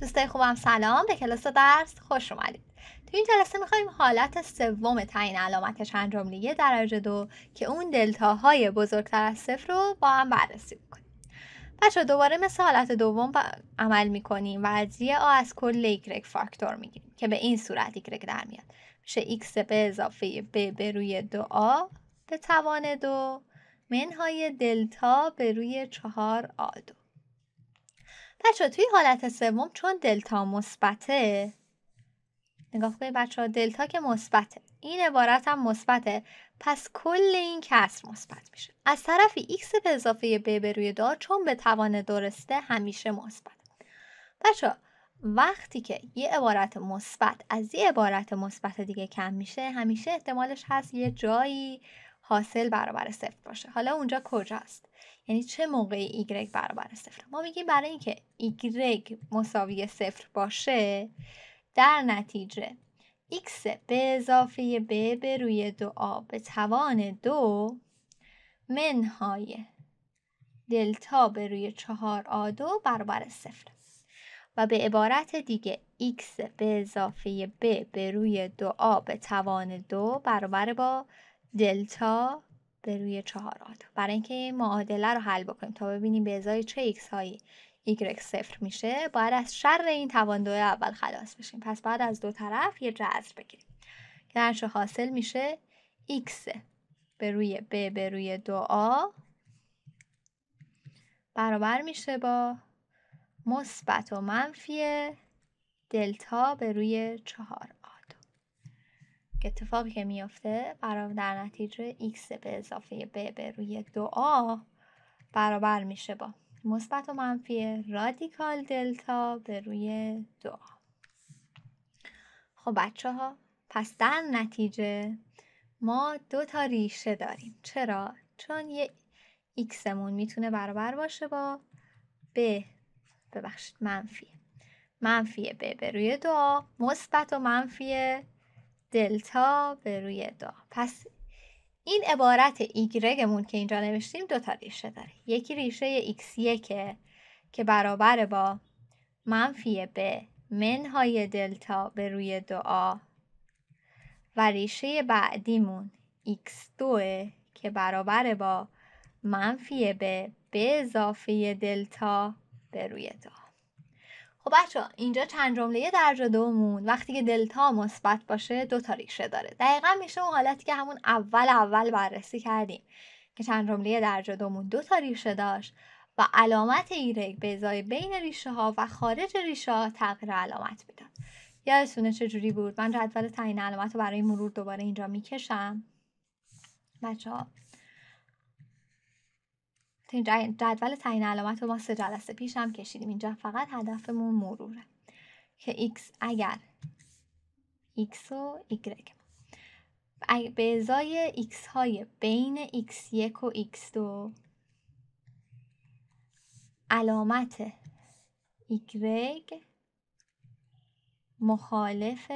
دوستای خوبم سلام به کلاس درس خوش اومدید تو این جلسه میخوایم حالت سوم تعیین علامت چند یه درجه دو که اون دلتاهای بزرگتر از صفر رو با هم بررسی کنیم بچه دوباره مثل حالت دوم عمل میکنیم و از یه آ از کل ایگرگ فاکتور میگیریم که به این صورت ایگرگ در میاد میشه x به اضافه b به روی دو آ به توان دو منهای دلتا به روی چهار آ دو بچه توی حالت سوم چون دلتا مثبته نگاه کنید بچه دلتا که مثبته این عبارت هم مثبته پس کل این کسر مثبت میشه از طرف x به اضافه b به روی دار چون به توان درسته همیشه مثبت بچه وقتی که یه عبارت مثبت از یه عبارت مثبت دیگه کم میشه همیشه احتمالش هست یه جایی حاصل برابر صفر باشه حالا اونجا کجاست یعنی چه موقعی ایگرگ برابر صفر ما میگیم برای اینکه ایگرگ مساوی صفر باشه در نتیجه x به اضافه b به روی دو آ به توان دو منهای دلتا به روی چهار آ دو برابر صفر و به عبارت دیگه x به اضافه b به روی دو آب به توان دو برابر با دلتا به روی چهارات برای اینکه این معادله رو حل بکنیم تا ببینیم به ازای چه ایکس هایی ایگرک صفر میشه باید از شر این توان دو اول خلاص بشیم پس بعد از دو طرف یه جذر بگیریم که درش حاصل میشه ایکس به روی ب به روی دو آ برابر میشه با مثبت و منفی دلتا به روی چهار که اتفاقی که میافته برابر در نتیجه x به اضافه b به روی 2a برابر میشه با مثبت و منفی رادیکال دلتا به روی 2a خب بچه ها پس در نتیجه ما دو تا ریشه داریم چرا؟ چون یه ایکسمون میتونه برابر باشه با به ببخشید منفی منفی b به روی دو مثبت و منفی دلتا به روی دا پس این عبارت ایگرگمون که اینجا نوشتیم دو تا ریشه داره یکی ریشه x یکه که برابر با منفی به منهای دلتا به روی دعا و ریشه بعدیمون x2 که برابر با منفی به به اضافه دلتا به روی دعا خب بچه اینجا چند جمله درجه دومون وقتی که دلتا مثبت باشه دو تا ریشه داره دقیقا میشه اون حالتی که همون اول اول بررسی کردیم که چند جمله درجه دومون دو تا ریشه داشت و علامت ایرگ به ازای بین ریشه ها و خارج ریشه ها تغییر علامت میداد یادتونه جوری بود من جدول تعیین علامت رو برای مرور دوباره اینجا میکشم بچه ها جدول تعیین علامت رو ما سه جلسه پیش هم کشیدیم اینجا فقط هدفمون مروره که x اگر x و y به ازای x های بین x1 و x2 علامت y مخالف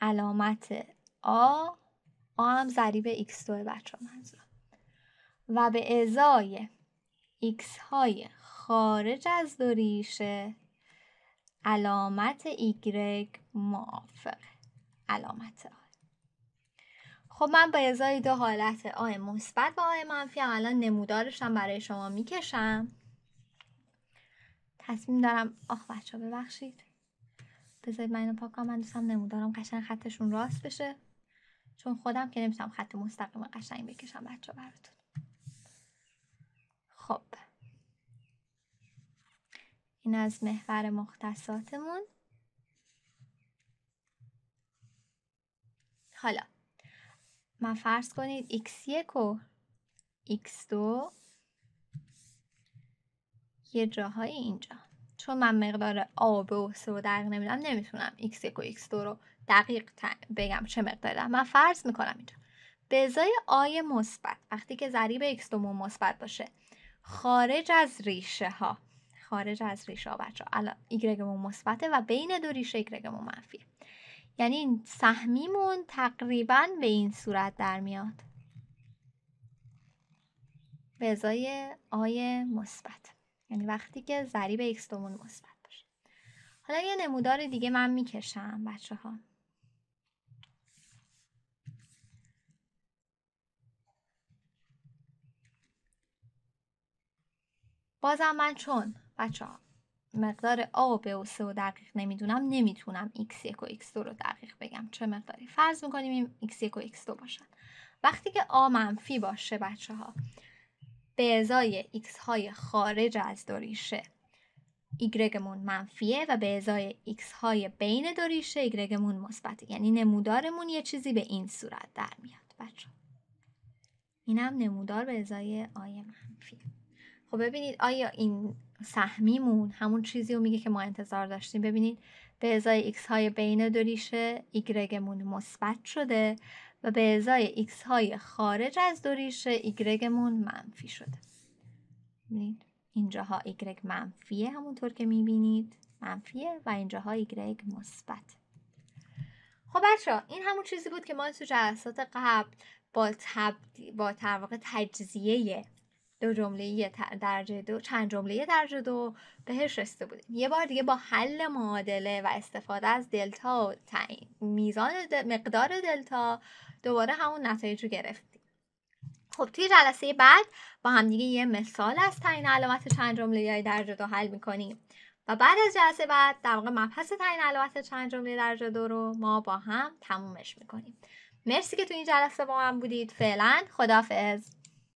علامت a آ هم ضریب x2 بچه منظور و به ازای ایکس های خارج از دو ریشه علامت ایگرگ موافق علامت آ خب من به ازای دو حالت آ مثبت و آ منفی هم الان نمودارش برای شما میکشم تصمیم دارم آخ بچه ببخشید بذارید من اینو پاک من دوستم نمودارم قشنگ خطشون راست بشه چون خودم که نمیتونم خط مستقیم قشنگ بکشم بچه براتون این از محور مختصاتمون حالا من فرض کنید x1 و x2 یه جاهای اینجا چون من مقدار آب و سه رو دقیق نمیدونم نمیتونم x1 و x2 رو دقیق بگم چه مقداره. من فرض میکنم اینجا به ازای آی مثبت وقتی که ضریب x 2 مثبت باشه خارج از ریشه ها خارج از ریشه بچه الان ایگرگمون مثبته و بین دو ریشه ایگرگمون منفی یعنی سهمیمون تقریبا به این صورت در میاد به ازای آی مثبت یعنی وقتی که ضریب x دومون مثبت باشه حالا یه نمودار دیگه من میکشم بچه ها بازم من چون بچه ها مقدار آ و ب و و دقیق نمیدونم نمیتونم x1 و x2 رو دقیق بگم چه مقداری فرض میکنیم این x1 و x2 باشن وقتی که آ منفی باشه بچه ها به ازای x های خارج از دوریشه ریشه ایگرگمون منفیه و به ازای x های بین دوریشه ریشه ایگرگمون مثبته یعنی نمودارمون یه چیزی به این صورت در میاد بچه اینم نمودار به ازای آی منفی خب ببینید آیا این سهمیمون همون چیزی رو میگه که ما انتظار داشتیم ببینید به ازای ایکس های بین دو ریشه ایگرگمون مثبت شده و به ازای ایکس های خارج از دو ریشه ایگرگمون منفی شده ببینید اینجاها ایگرگ منفیه همونطور که میبینید منفیه و اینجاها ایگرگ مثبت خب بچه این همون چیزی بود که ما تو جلسات قبل با, تب... با تر تجزیه دو جمله درجه دو چند جمله یه درجه دو بهش رسیده بودیم یه بار دیگه با حل معادله و استفاده از دلتا و تعیین میزان مقدار دلتا دوباره همون نتایج رو گرفتیم خب توی جلسه بعد با همدیگه یه مثال از تعیین علامت چند جمله یه درجه دو حل میکنیم و بعد از جلسه بعد در واقع مبحث تعیین علامت چند جمله درجه دو رو ما با هم تمومش میکنیم مرسی که تو این جلسه با من بودید فعلا خدافظ